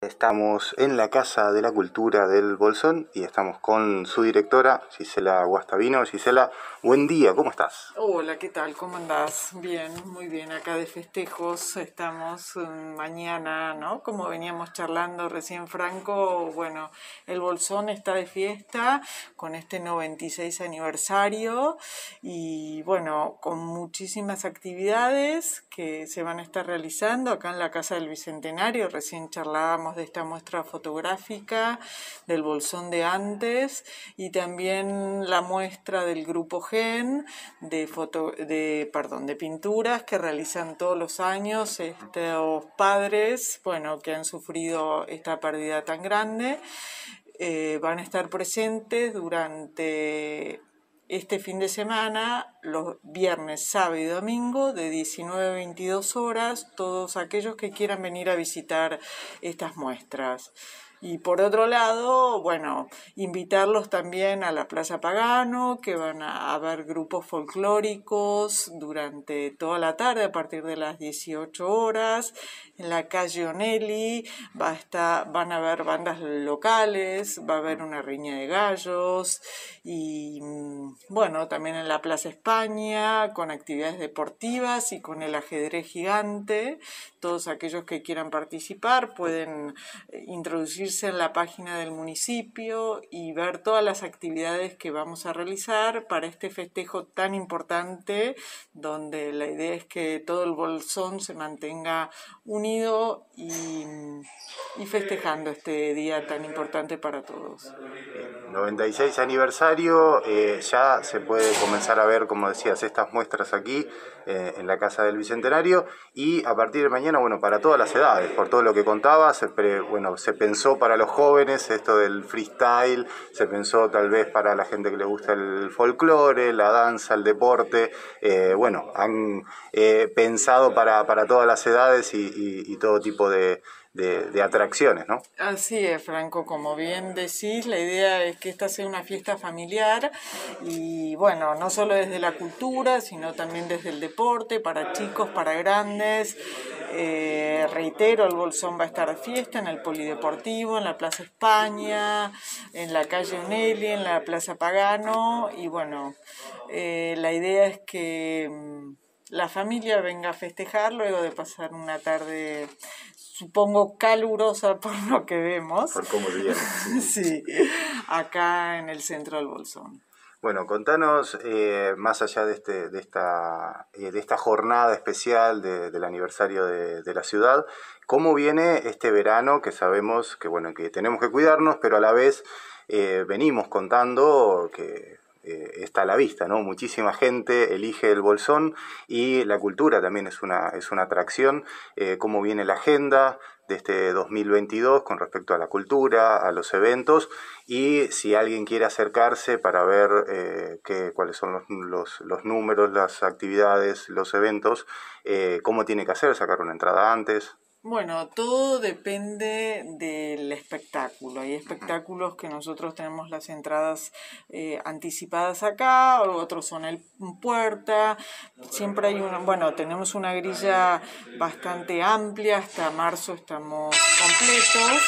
Estamos en la Casa de la Cultura del Bolsón y estamos con su directora, Gisela Guastavino. Gisela, buen día, ¿cómo estás? Hola, ¿qué tal? ¿Cómo andás? Bien, muy bien, acá de festejos estamos mm, mañana, ¿no? Como veníamos charlando recién Franco, bueno, el Bolsón está de fiesta con este 96 aniversario y bueno, con muchísimas actividades que se van a estar realizando acá en la Casa del Bicentenario, recién charlábamos de esta muestra fotográfica del bolsón de antes y también la muestra del grupo GEN de, de, perdón, de pinturas que realizan todos los años estos padres, bueno, que han sufrido esta pérdida tan grande. Eh, van a estar presentes durante este fin de semana, los viernes, sábado y domingo, de 19 a 22 horas, todos aquellos que quieran venir a visitar estas muestras. Y por otro lado, bueno, invitarlos también a la Plaza Pagano, que van a haber grupos folclóricos durante toda la tarde a partir de las 18 horas. En la calle Onelli va estar, van a haber bandas locales, va a haber una riña de gallos y mm, bueno, también en la Plaza España, con actividades deportivas y con el ajedrez gigante. Todos aquellos que quieran participar pueden eh, introducirse en la página del municipio y ver todas las actividades que vamos a realizar para este festejo tan importante, donde la idea es que todo el bolsón se mantenga unido y, festejando este día tan importante para todos. 96 aniversario, eh, ya se puede comenzar a ver, como decías, estas muestras aquí eh, en la Casa del Bicentenario y a partir de mañana, bueno, para todas las edades, por todo lo que contaba, se bueno, se pensó para los jóvenes esto del freestyle, se pensó tal vez para la gente que le gusta el folclore, la danza, el deporte, eh, bueno, han eh, pensado para, para, todas las edades y, todo tipo de, atracciones, ¿no? Así es, Franco, como bien decís, la idea es que esta sea una fiesta familiar y y bueno, no solo desde la cultura, sino también desde el deporte, para chicos, para grandes. Eh, reitero, el Bolsón va a estar a fiesta en el Polideportivo, en la Plaza España, en la calle Uneli, en la Plaza Pagano. Y bueno, eh, la idea es que mm, la familia venga a festejar luego de pasar una tarde, supongo, calurosa por lo que vemos. Por cómo viene. sí, acá en el centro del Bolsón. Bueno, contanos, eh, más allá de, este, esta, eh, de esta jornada especial del aniversario de, la ciudad, ¿cómo viene este verano que sabemos que, bueno, que tenemos que cuidarnos, pero a la vez eh, venimos contando que eh, está a la vista, ¿no? Muchísima gente elige el bolsón y la cultura también es una, es una atracción, eh, cómo viene la agenda de este 2022 con respecto a la cultura, a los eventos y si alguien quiere acercarse para ver eh, cuáles son los, los, números, las actividades, los eventos, cómo tiene que hacer, sacar una entrada antes. Bueno, todo depende del espectáculo. Hay espectáculos que nosotros tenemos las entradas eh, anticipadas acá, otros son el puerta. Siempre hay una, bueno, tenemos una grilla bastante amplia. Hasta marzo estamos completos.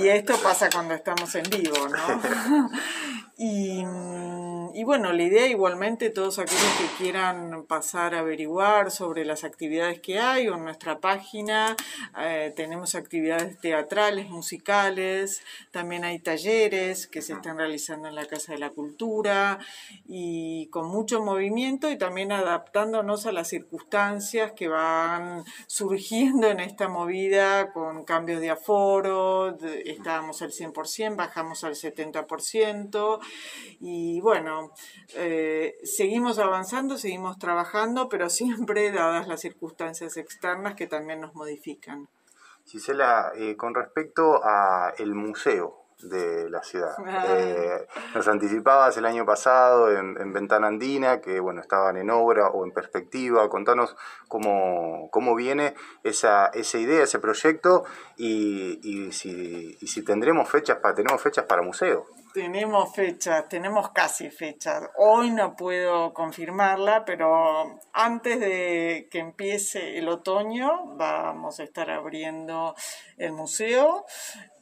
Y, y esto pasa cuando estamos en vivo, ¿no? y mm, y bueno, la idea igualmente, todos aquellos que quieran pasar a averiguar sobre las actividades que hay, en nuestra página eh, tenemos actividades teatrales, musicales, también hay talleres que se están realizando en la Casa de la Cultura y con mucho movimiento y también adaptándonos a las circunstancias que van surgiendo en esta movida con cambios de aforo, estábamos al 100%, bajamos al 70% y bueno, eh, seguimos avanzando, seguimos trabajando, pero siempre dadas las circunstancias externas que también nos modifican. Gisela, eh, con respecto al museo de la ciudad, eh, nos anticipabas el año pasado en, Ventana Andina que bueno, estaban en obra o en perspectiva. Contanos cómo, cómo viene esa, idea, ese proyecto y, si, si tendremos fechas para, tenemos fechas para museo. Tenemos fechas, tenemos casi fechas, Hoy no puedo confirmarla, pero antes de que empiece el otoño vamos a estar abriendo el museo.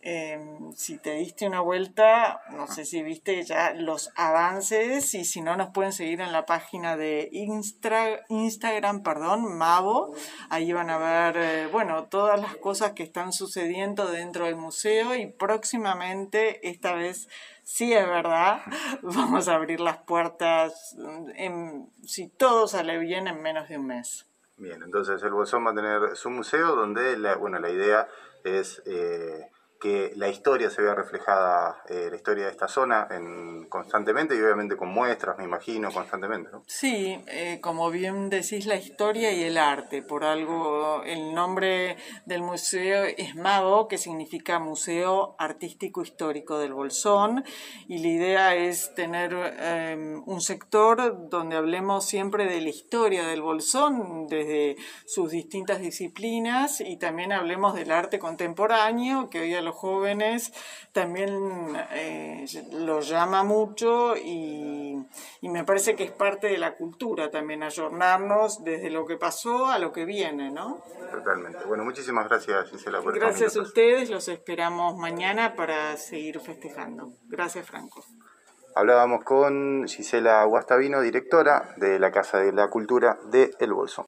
Em, si te diste una vuelta, no sé si viste ya los avances y si no nos pueden seguir en la página de Instagram, perdón, Mavo. Ahí van a ver, eh, bueno, todas las cosas que están sucediendo dentro del museo y próximamente, esta vez sí es verdad, vamos a abrir las puertas, mm, si todo sale bien, en menos de un mes. Bien, entonces el Bolsón va a tener su museo donde, la, bueno, la idea es eh, que la historia se vea reflejada, eh, la historia de esta zona, en, constantemente y obviamente con muestras, me imagino, constantemente. Sí, eh, como bien decís, la historia y el arte. Por algo, el nombre del museo es MAVO, que significa Museo Artístico Histórico del Bolsón, y la idea es tener em, un sector donde hablemos siempre de la historia del Bolsón, desde sus distintas disciplinas, y también hablemos del arte contemporáneo, que hoy a los jóvenes también eh, los llama mucho y, me parece que es parte de la cultura también ayornarnos desde lo que pasó a lo que viene, ¿no? Totalmente. Bueno, muchísimas gracias, Gisela. Por gracias a ustedes, los esperamos mañana para seguir festejando. Gracias, Franco. Hablábamos con Gisela Guastavino, directora de la Casa de la Cultura de El Bolso.